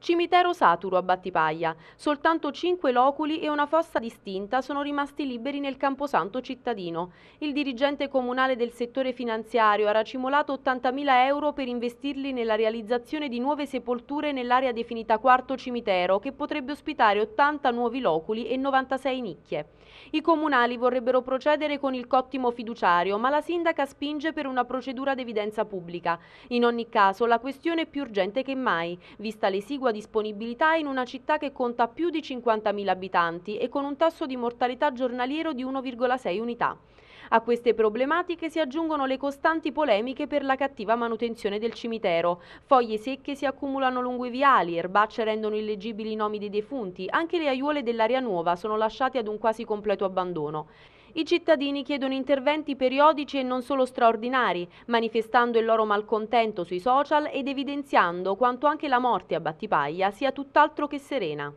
Cimitero saturo a Battipaglia. Soltanto cinque loculi e una fossa distinta sono rimasti liberi nel camposanto cittadino. Il dirigente comunale del settore finanziario ha racimolato 80.000 euro per investirli nella realizzazione di nuove sepolture nell'area definita quarto cimitero, che potrebbe ospitare 80 nuovi loculi e 96 nicchie. I comunali vorrebbero procedere con il cottimo fiduciario, ma la sindaca spinge per una procedura d'evidenza pubblica. In ogni caso, la questione è più urgente che mai, vista l'esigua sua disponibilità in una città che conta più di 50.000 abitanti e con un tasso di mortalità giornaliero di 1,6 unità. A queste problematiche si aggiungono le costanti polemiche per la cattiva manutenzione del cimitero. Foglie secche si accumulano lungo i viali, erbacce rendono illegibili i nomi dei defunti, anche le aiuole dell'area nuova sono lasciate ad un quasi completo abbandono. I cittadini chiedono interventi periodici e non solo straordinari, manifestando il loro malcontento sui social ed evidenziando quanto anche la morte a Battipaglia sia tutt'altro che serena.